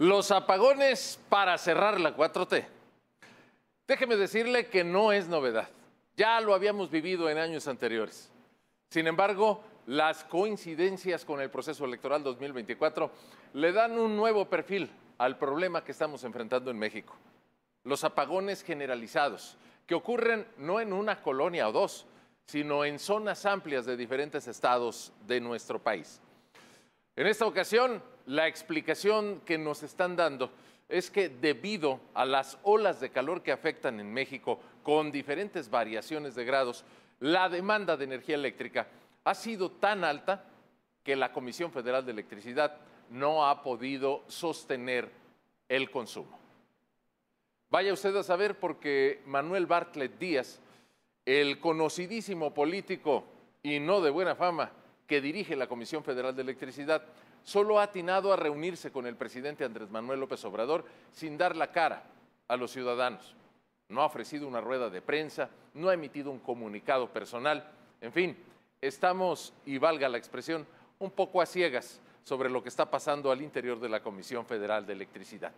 Los apagones para cerrar la 4T. Déjeme decirle que no es novedad. Ya lo habíamos vivido en años anteriores. Sin embargo, las coincidencias con el proceso electoral 2024 le dan un nuevo perfil al problema que estamos enfrentando en México. Los apagones generalizados, que ocurren no en una colonia o dos, sino en zonas amplias de diferentes estados de nuestro país. En esta ocasión, la explicación que nos están dando es que debido a las olas de calor que afectan en México con diferentes variaciones de grados, la demanda de energía eléctrica ha sido tan alta que la Comisión Federal de Electricidad no ha podido sostener el consumo. Vaya usted a saber porque Manuel Bartlett Díaz, el conocidísimo político y no de buena fama, que dirige la Comisión Federal de Electricidad, solo ha atinado a reunirse con el presidente Andrés Manuel López Obrador sin dar la cara a los ciudadanos. No ha ofrecido una rueda de prensa, no ha emitido un comunicado personal. En fin, estamos, y valga la expresión, un poco a ciegas sobre lo que está pasando al interior de la Comisión Federal de Electricidad.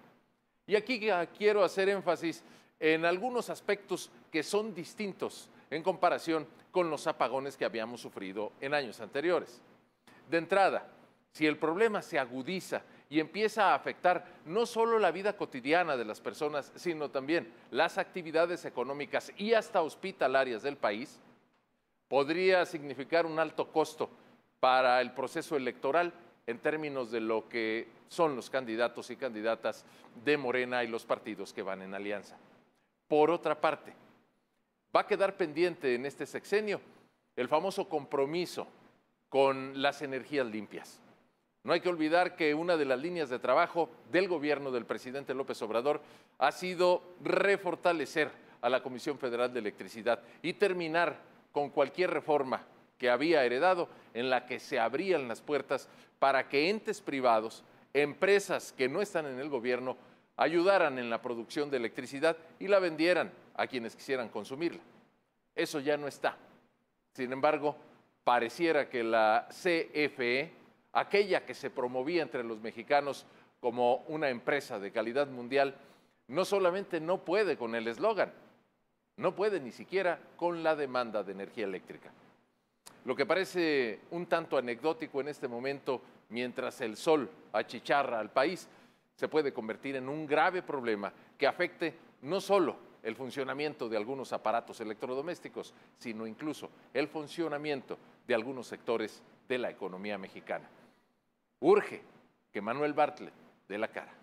Y aquí quiero hacer énfasis en algunos aspectos que son distintos en comparación con los apagones que habíamos sufrido en años anteriores. De entrada, si el problema se agudiza y empieza a afectar no solo la vida cotidiana de las personas, sino también las actividades económicas y hasta hospitalarias del país, podría significar un alto costo para el proceso electoral en términos de lo que son los candidatos y candidatas de Morena y los partidos que van en alianza. Por otra parte, va a quedar pendiente en este sexenio el famoso compromiso con las energías limpias. No hay que olvidar que una de las líneas de trabajo del gobierno del presidente López Obrador ha sido refortalecer a la Comisión Federal de Electricidad y terminar con cualquier reforma que había heredado, en la que se abrían las puertas para que entes privados, empresas que no están en el gobierno, ayudaran en la producción de electricidad y la vendieran a quienes quisieran consumirla. Eso ya no está. Sin embargo, pareciera que la CFE, aquella que se promovía entre los mexicanos como una empresa de calidad mundial, no solamente no puede con el eslogan, no puede ni siquiera con la demanda de energía eléctrica. Lo que parece un tanto anecdótico en este momento, mientras el sol achicharra al país, se puede convertir en un grave problema que afecte no solo el funcionamiento de algunos aparatos electrodomésticos, sino incluso el funcionamiento de algunos sectores de la economía mexicana. Urge que Manuel Bartlett dé la cara.